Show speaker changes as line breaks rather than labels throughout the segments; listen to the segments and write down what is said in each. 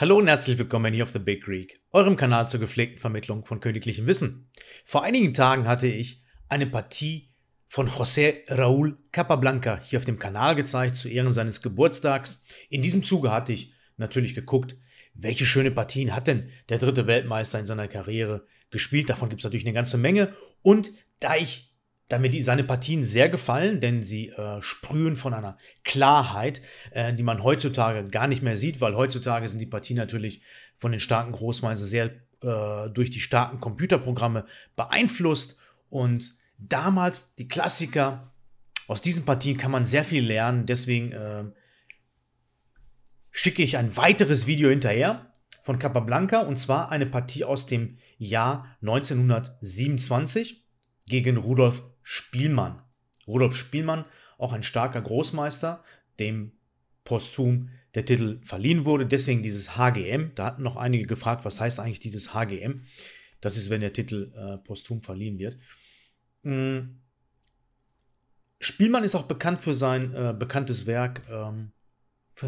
Hallo und herzlich willkommen hier auf The Big Greek, eurem Kanal zur gepflegten Vermittlung von königlichem Wissen. Vor einigen Tagen hatte ich eine Partie von José Raúl Capablanca hier auf dem Kanal gezeigt, zu Ehren seines Geburtstags. In diesem Zuge hatte ich natürlich geguckt, welche schöne Partien hat denn der dritte Weltmeister in seiner Karriere gespielt. Davon gibt es natürlich eine ganze Menge. Und da ich da mir die, seine Partien sehr gefallen, denn sie äh, sprühen von einer Klarheit, äh, die man heutzutage gar nicht mehr sieht, weil heutzutage sind die Partien natürlich von den starken Großmeisen sehr äh, durch die starken Computerprogramme beeinflusst. Und damals die Klassiker, aus diesen Partien kann man sehr viel lernen. Deswegen äh, schicke ich ein weiteres Video hinterher von Capablanca und zwar eine Partie aus dem Jahr 1927 gegen Rudolf Spielmann. Rudolf Spielmann, auch ein starker Großmeister, dem posthum der Titel verliehen wurde. Deswegen dieses HGM. Da hatten noch einige gefragt, was heißt eigentlich dieses HGM? Das ist, wenn der Titel äh, posthum verliehen wird. Mhm. Spielmann ist auch bekannt für sein äh, bekanntes Werk. Ähm, für,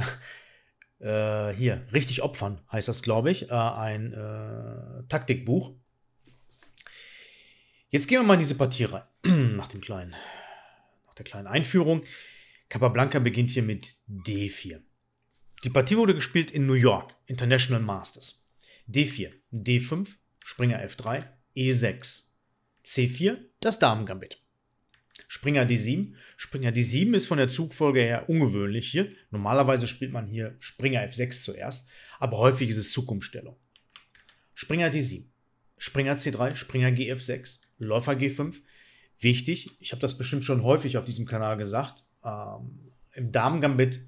äh, hier, richtig opfern heißt das, glaube ich. Äh, ein äh, Taktikbuch. Jetzt gehen wir mal in diese Partie rein. nach dem kleinen, nach der kleinen Einführung. Capablanca beginnt hier mit D4. Die Partie wurde gespielt in New York, International Masters. D4, D5, Springer F3, E6, C4, das Damengambit. Springer D7. Springer D7 ist von der Zugfolge her ungewöhnlich hier. Normalerweise spielt man hier Springer F6 zuerst, aber häufig ist es Zugumstellung. Springer D7, Springer C3, Springer GF6, Läufer G5, wichtig. Ich habe das bestimmt schon häufig auf diesem Kanal gesagt. Ähm, Im Damengambit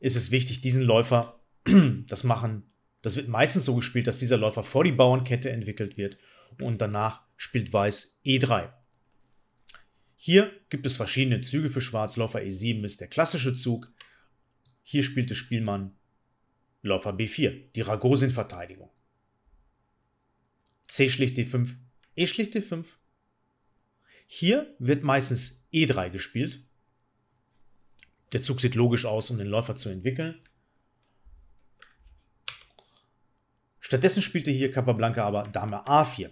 ist es wichtig, diesen Läufer, das machen, das wird meistens so gespielt, dass dieser Läufer vor die Bauernkette entwickelt wird und danach spielt Weiß E3. Hier gibt es verschiedene Züge für Schwarz. Läufer E7 ist der klassische Zug. Hier spielt der Spielmann Läufer B4, die Ragosin-Verteidigung. C schlicht D5, E schlicht D5, hier wird meistens E3 gespielt. Der Zug sieht logisch aus, um den Läufer zu entwickeln. Stattdessen spielte hier Capablanca aber Dame A4.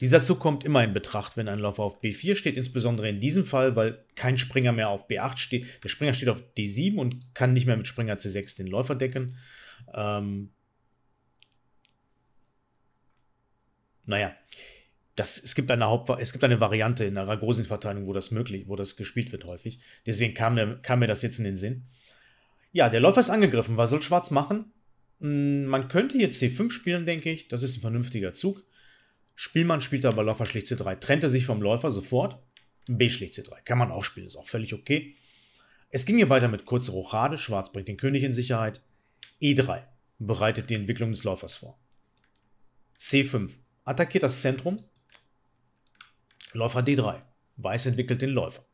Dieser Zug kommt immer in Betracht, wenn ein Läufer auf B4 steht, insbesondere in diesem Fall, weil kein Springer mehr auf B8 steht. Der Springer steht auf D7 und kann nicht mehr mit Springer C6 den Läufer decken. Ähm, naja, das, es gibt eine Haupt, es gibt eine Variante in der Ragosin-Verteilung, wo das möglich, wo das gespielt wird häufig. Deswegen kam mir, kam mir das jetzt in den Sinn. Ja, der Läufer ist angegriffen. Was soll Schwarz machen? Hm, man könnte hier C5 spielen, denke ich. Das ist ein vernünftiger Zug. Spielmann spielt aber Läufer schlicht C3. Trennt er sich vom Läufer sofort. B schlicht C3. Kann man auch spielen, ist auch völlig okay. Es ging hier weiter mit kurzer Rochade. Schwarz bringt den König in Sicherheit. E3 bereitet die Entwicklung des Läufers vor. C5 attackiert das Zentrum, Läufer D3. Weiß entwickelt den Läufer.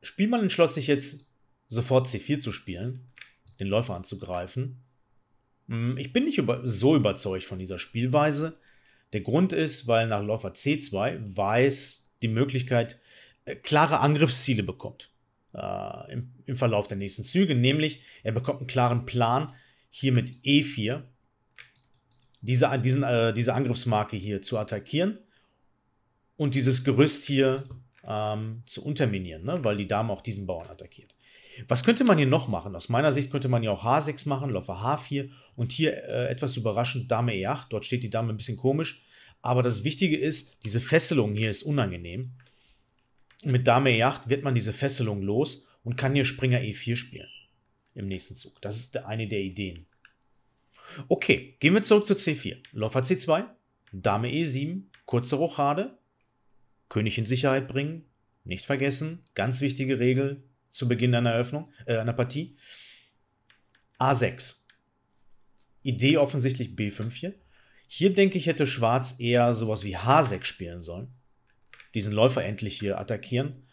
Spielmann entschloss sich jetzt sofort C4 zu spielen, den Läufer anzugreifen. Hm, ich bin nicht über so überzeugt von dieser Spielweise. Der Grund ist, weil nach Läufer C2 Weiß die Möglichkeit, äh, klare Angriffsziele bekommt äh, im, im Verlauf der nächsten Züge, nämlich er bekommt einen klaren Plan, hier mit E4 diese, diesen, äh, diese Angriffsmarke hier zu attackieren und dieses Gerüst hier ähm, zu unterminieren, ne? weil die Dame auch diesen Bauern attackiert. Was könnte man hier noch machen? Aus meiner Sicht könnte man ja auch H6 machen, Läufer H4 und hier äh, etwas überraschend Dame E8. Dort steht die Dame ein bisschen komisch. Aber das Wichtige ist, diese Fesselung hier ist unangenehm. Mit Dame E8 wird man diese Fesselung los und kann hier Springer E4 spielen im nächsten Zug. Das ist eine der Ideen. Okay, gehen wir zurück zu C4. Läufer C2, Dame E7, kurze Rochade, König in Sicherheit bringen, nicht vergessen, ganz wichtige Regel zu Beginn einer Eröffnung, äh, einer Partie. A6. Idee offensichtlich B5 hier. Hier denke ich, hätte Schwarz eher sowas wie H6 spielen sollen. Diesen Läufer endlich hier attackieren.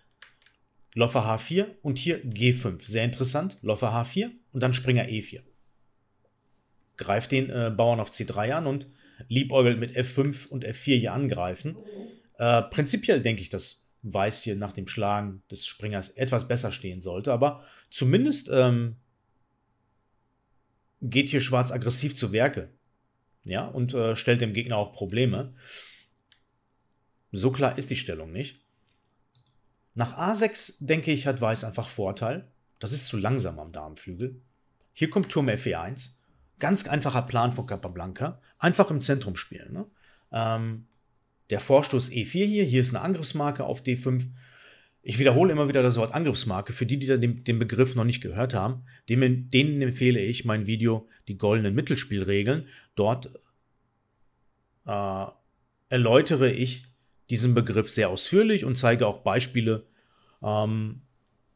Läufer H4 und hier G5. Sehr interessant. Läufer H4 und dann Springer E4 greift den äh, Bauern auf C3 an und liebäugelt mit F5 und F4 hier angreifen. Äh, prinzipiell denke ich, dass Weiß hier nach dem Schlagen des Springers etwas besser stehen sollte, aber zumindest ähm, geht hier Schwarz aggressiv zu Werke. Ja, und äh, stellt dem Gegner auch Probleme. So klar ist die Stellung nicht. Nach A6, denke ich, hat Weiß einfach Vorteil. Das ist zu langsam am Darmflügel. Hier kommt Turm f 1 e Ganz einfacher Plan von Capablanca. Einfach im Zentrum spielen. Ne? Ähm, der Vorstoß E4 hier, hier ist eine Angriffsmarke auf D5. Ich wiederhole immer wieder das Wort Angriffsmarke. Für die, die den, den Begriff noch nicht gehört haben, dem, denen empfehle ich mein Video Die goldenen Mittelspielregeln. Dort äh, erläutere ich diesen Begriff sehr ausführlich und zeige auch Beispiele, ähm,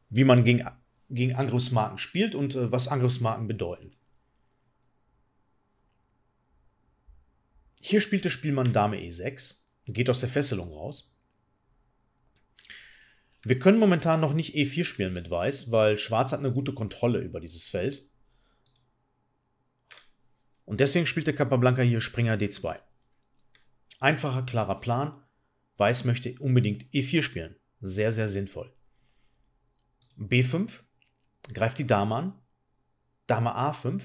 wie man gegen, gegen Angriffsmarken spielt und äh, was Angriffsmarken bedeuten. Hier spielt der Spielmann Dame E6, geht aus der Fesselung raus. Wir können momentan noch nicht E4 spielen mit Weiß, weil Schwarz hat eine gute Kontrolle über dieses Feld. Und deswegen spielt der Capablanca hier Springer D2. Einfacher, klarer Plan. Weiß möchte unbedingt E4 spielen. Sehr, sehr sinnvoll. B5, greift die Dame an. Dame A5.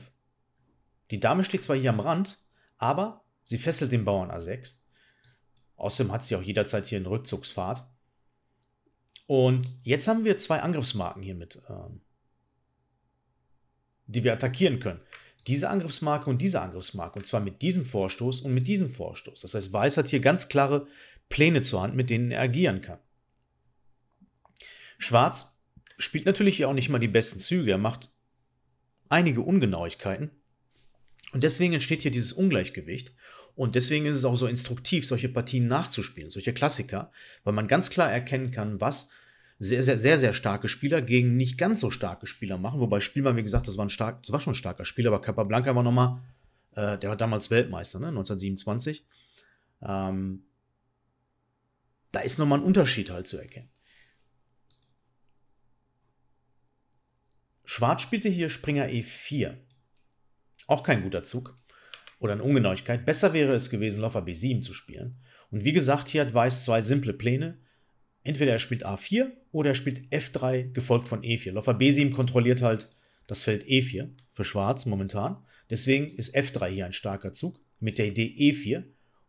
Die Dame steht zwar hier am Rand, aber Sie fesselt den Bauern A6. Außerdem hat sie auch jederzeit hier einen Rückzugsfahrt. Und jetzt haben wir zwei Angriffsmarken hiermit, ähm, die wir attackieren können. Diese Angriffsmarke und diese Angriffsmarke. Und zwar mit diesem Vorstoß und mit diesem Vorstoß. Das heißt, Weiß hat hier ganz klare Pläne zur Hand, mit denen er agieren kann. Schwarz spielt natürlich hier auch nicht mal die besten Züge. Er macht einige Ungenauigkeiten. Und deswegen entsteht hier dieses Ungleichgewicht. Und deswegen ist es auch so instruktiv, solche Partien nachzuspielen, solche Klassiker, weil man ganz klar erkennen kann, was sehr, sehr, sehr, sehr starke Spieler gegen nicht ganz so starke Spieler machen. Wobei Spielmann, wie gesagt, das war, ein stark, das war schon ein starker Spieler, aber Capablanca war nochmal, äh, der war damals Weltmeister, ne? 1927. Ähm, da ist nochmal ein Unterschied halt zu erkennen. Schwarz spielte hier Springer E4. Auch kein guter Zug oder eine Ungenauigkeit. Besser wäre es gewesen, Läufer B7 zu spielen. Und wie gesagt, hier hat Weiß zwei simple Pläne. Entweder er spielt A4 oder er spielt F3 gefolgt von E4. Läufer B7 kontrolliert halt das Feld E4 für Schwarz momentan. Deswegen ist F3 hier ein starker Zug mit der Idee E4,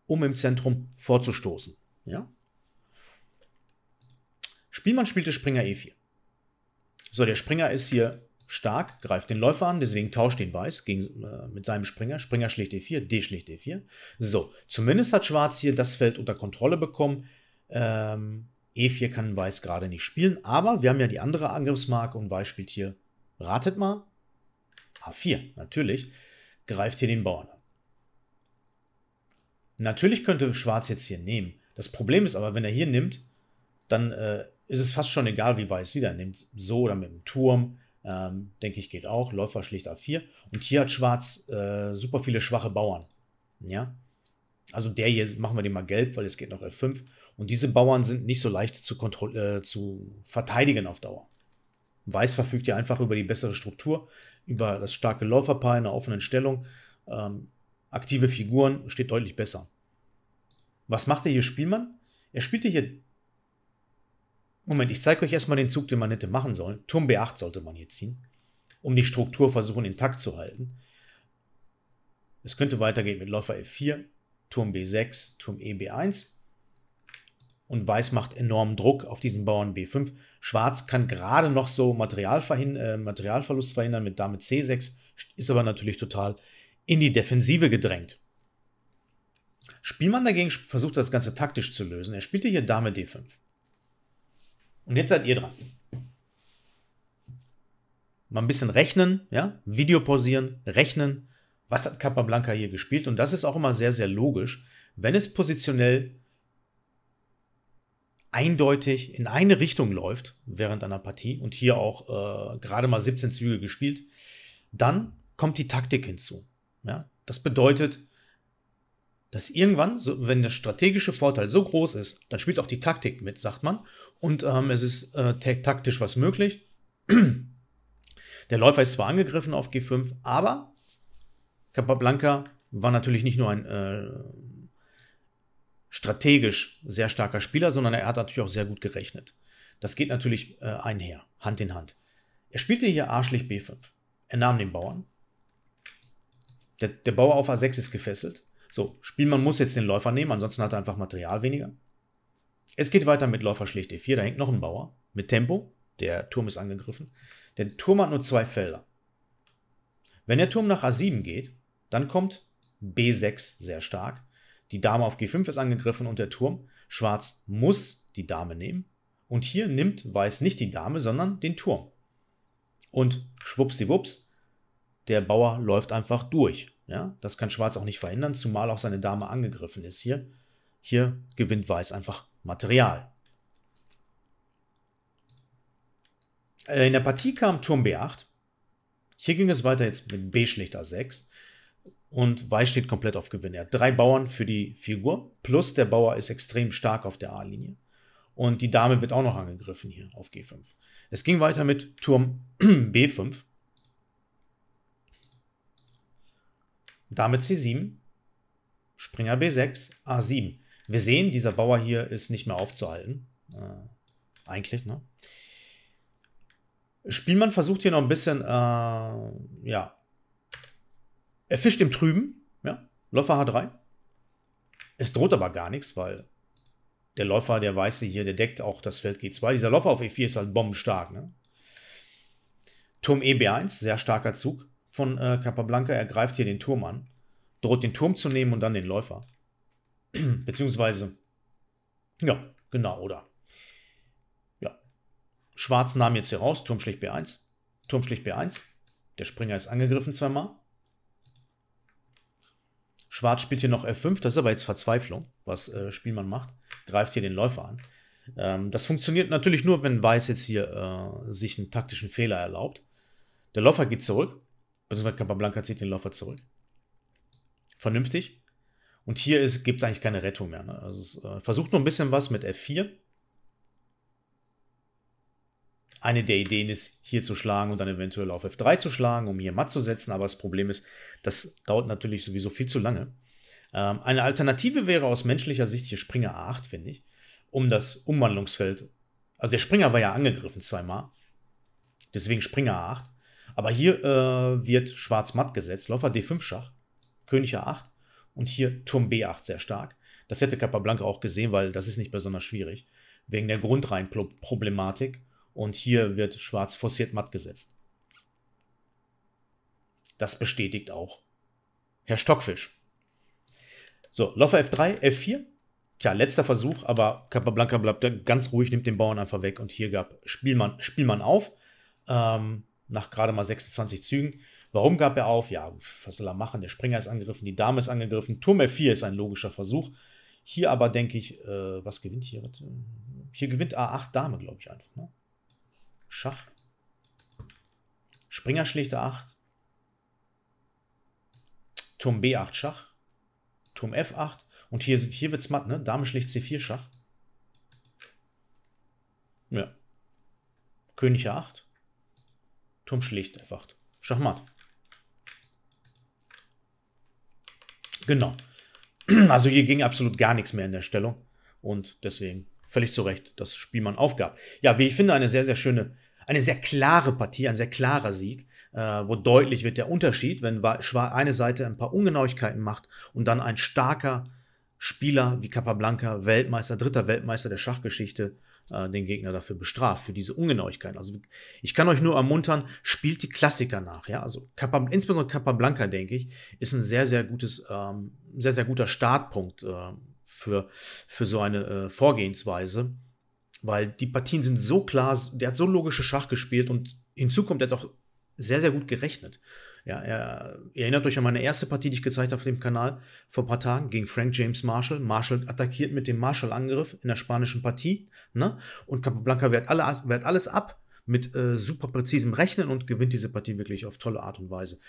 um im Zentrum vorzustoßen. Ja? Spielmann spielte Springer E4. So, der Springer ist hier stark, greift den Läufer an, deswegen tauscht den Weiß gegen, äh, mit seinem Springer. Springer schlägt E4, D schlägt E4. So, zumindest hat Schwarz hier das Feld unter Kontrolle bekommen. Ähm, E4 kann Weiß gerade nicht spielen, aber wir haben ja die andere Angriffsmarke und Weiß spielt hier, ratet mal, a 4 natürlich, greift hier den Bauern an. Natürlich könnte Schwarz jetzt hier nehmen. Das Problem ist aber, wenn er hier nimmt, dann äh, ist es fast schon egal, wie Weiß wieder nimmt. So oder mit dem Turm. Ähm, denke ich, geht auch. Läufer schlicht A4. Und hier hat Schwarz äh, super viele schwache Bauern. Ja. Also der hier machen wir den mal gelb, weil es geht noch F5. Und diese Bauern sind nicht so leicht zu, äh, zu verteidigen auf Dauer. Weiß verfügt ja einfach über die bessere Struktur, über das starke Läuferpaar in einer offenen Stellung. Ähm, aktive Figuren steht deutlich besser. Was macht er hier Spielmann? Er spielte hier Moment, ich zeige euch erstmal den Zug, den man hätte machen sollen. Turm B8 sollte man hier ziehen, um die Struktur versuchen intakt zu halten. Es könnte weitergehen mit Läufer F4, Turm B6, Turm EB1. Und Weiß macht enormen Druck auf diesen Bauern B5. Schwarz kann gerade noch so Material verhin äh, Materialverlust verhindern mit Dame C6, ist aber natürlich total in die Defensive gedrängt. Spielmann dagegen versucht das Ganze taktisch zu lösen. Er spielte hier Dame D5. Und jetzt seid ihr dran. Mal ein bisschen rechnen, ja? Video pausieren, rechnen. Was hat Capablanca hier gespielt? Und das ist auch immer sehr, sehr logisch, wenn es positionell eindeutig in eine Richtung läuft während einer Partie und hier auch äh, gerade mal 17 Züge gespielt, dann kommt die Taktik hinzu. Ja? Das bedeutet, dass irgendwann, so, wenn der strategische Vorteil so groß ist, dann spielt auch die Taktik mit, sagt man. Und ähm, es ist äh, taktisch was möglich. der Läufer ist zwar angegriffen auf G5, aber Capablanca war natürlich nicht nur ein äh, strategisch sehr starker Spieler, sondern er hat natürlich auch sehr gut gerechnet. Das geht natürlich äh, einher, Hand in Hand. Er spielte hier arschlich B5. Er nahm den Bauern. Der, der Bauer auf A6 ist gefesselt. So, Spielmann muss jetzt den Läufer nehmen, ansonsten hat er einfach Material weniger. Es geht weiter mit Läufer schlicht E4, da hängt noch ein Bauer. Mit Tempo, der Turm ist angegriffen. Der Turm hat nur zwei Felder. Wenn der Turm nach A7 geht, dann kommt B6 sehr stark. Die Dame auf G5 ist angegriffen und der Turm. Schwarz muss die Dame nehmen. Und hier nimmt Weiß nicht die Dame, sondern den Turm. Und schwuppsiwupps, der Bauer läuft einfach durch. Ja, das kann Schwarz auch nicht verhindern, zumal auch seine Dame angegriffen ist hier. Hier gewinnt Weiß einfach Material. Äh, in der Partie kam Turm B8. Hier ging es weiter jetzt mit b a 6. Und Weiß steht komplett auf Gewinn. Er hat drei Bauern für die Figur, plus der Bauer ist extrem stark auf der A-Linie. Und die Dame wird auch noch angegriffen hier auf G5. Es ging weiter mit Turm B5. Dame C7, Springer B6, A7. Wir sehen, dieser Bauer hier ist nicht mehr aufzuhalten. Äh, eigentlich, ne? Spielmann versucht hier noch ein bisschen, äh, ja. Er fischt im Trüben, ja. Läufer H3. Es droht aber gar nichts, weil der Läufer, der Weiße hier, der deckt auch das Feld G2. Dieser Läufer auf E4 ist halt bombenstark, ne? Turm EB1, sehr starker Zug von äh, Capablanca. Er greift hier den Turm an, droht den Turm zu nehmen und dann den Läufer. Beziehungsweise, ja, genau, oder? Ja. Schwarz nahm jetzt hier raus, Turm schlägt B1. Turm schlägt B1. Der Springer ist angegriffen zweimal. Schwarz spielt hier noch F5, das ist aber jetzt Verzweiflung, was äh, Spielmann macht. Greift hier den Läufer an. Ähm, das funktioniert natürlich nur, wenn Weiß jetzt hier äh, sich einen taktischen Fehler erlaubt. Der Läufer geht zurück. Beziehungsweise Capablanca zieht den Läufer zurück. Vernünftig. Und hier gibt es eigentlich keine Rettung mehr. Ne? Also es, äh, versucht nur ein bisschen was mit F4. Eine der Ideen ist, hier zu schlagen und dann eventuell auf F3 zu schlagen, um hier matt zu setzen. Aber das Problem ist, das dauert natürlich sowieso viel zu lange. Ähm, eine Alternative wäre aus menschlicher Sicht hier Springer A8, finde ich, um das Umwandlungsfeld. Also der Springer war ja angegriffen zweimal. Deswegen Springer A8. Aber hier äh, wird Schwarz-Matt gesetzt. Läufer D5-Schach, König A8 und hier Turm B8 sehr stark. Das hätte Capablanca auch gesehen, weil das ist nicht besonders schwierig. Wegen der Grundreihenproblematik. Und hier wird Schwarz forciert matt gesetzt. Das bestätigt auch Herr Stockfisch. So, Läufer F3, F4. Tja, letzter Versuch, aber Capablanca bleibt ganz ruhig, nimmt den Bauern einfach weg. Und hier gab Spielmann, Spielmann auf. Ähm, nach gerade mal 26 Zügen. Warum gab er auf? Ja, was soll er machen? Der Springer ist angegriffen, die Dame ist angegriffen. Turm F4 ist ein logischer Versuch. Hier aber denke ich, äh, was gewinnt hier? Hier gewinnt A8 Dame, glaube ich einfach. Ne? Schach. Springer schlägt A8. Turm B8 Schach. Turm F8. Und hier, hier es matt, ne? Dame schlägt C4 Schach. Ja. König A8. Turm schlägt einfach. Schachmatt. Genau. Also hier ging absolut gar nichts mehr in der Stellung. Und deswegen völlig zu Recht das Spielmann aufgab. Ja, wie ich finde, eine sehr, sehr schöne, eine sehr klare Partie, ein sehr klarer Sieg, äh, wo deutlich wird der Unterschied, wenn eine Seite ein paar Ungenauigkeiten macht und dann ein starker Spieler wie Capablanca, Weltmeister, dritter Weltmeister der Schachgeschichte, äh, den Gegner dafür bestraft, für diese Ungenauigkeiten. Also ich kann euch nur ermuntern, spielt die Klassiker nach. Ja? Also Kappa, insbesondere Capablanca, denke ich, ist ein sehr, sehr gutes, ähm, sehr, sehr guter Startpunkt äh, für, für so eine äh, Vorgehensweise. Weil die Partien sind so klar, der hat so logische Schach gespielt und hinzu kommt, er hat auch sehr, sehr gut gerechnet. Ja, er, ihr erinnert euch an meine erste Partie, die ich gezeigt habe auf dem Kanal vor ein paar Tagen gegen Frank James Marshall. Marshall attackiert mit dem Marshall-Angriff in der spanischen Partie. Ne? Und Capablanca wehrt, alle, wehrt alles ab mit äh, super präzisem Rechnen und gewinnt diese Partie wirklich auf tolle Art und Weise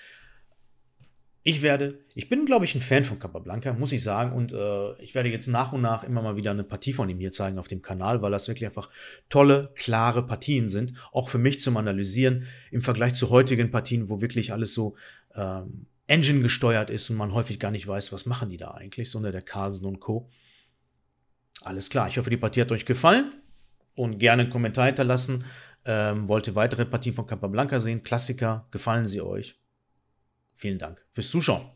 ich werde, ich bin, glaube ich, ein Fan von Capablanca, muss ich sagen. Und äh, ich werde jetzt nach und nach immer mal wieder eine Partie von ihm hier zeigen auf dem Kanal, weil das wirklich einfach tolle, klare Partien sind. Auch für mich zum Analysieren im Vergleich zu heutigen Partien, wo wirklich alles so ähm, Engine gesteuert ist und man häufig gar nicht weiß, was machen die da eigentlich, sondern der Carlsen und Co. Alles klar, ich hoffe, die Partie hat euch gefallen und gerne einen Kommentar hinterlassen. Ähm, wollt ihr weitere Partien von Capablanca sehen? Klassiker, gefallen sie euch? Vielen Dank fürs Zuschauen.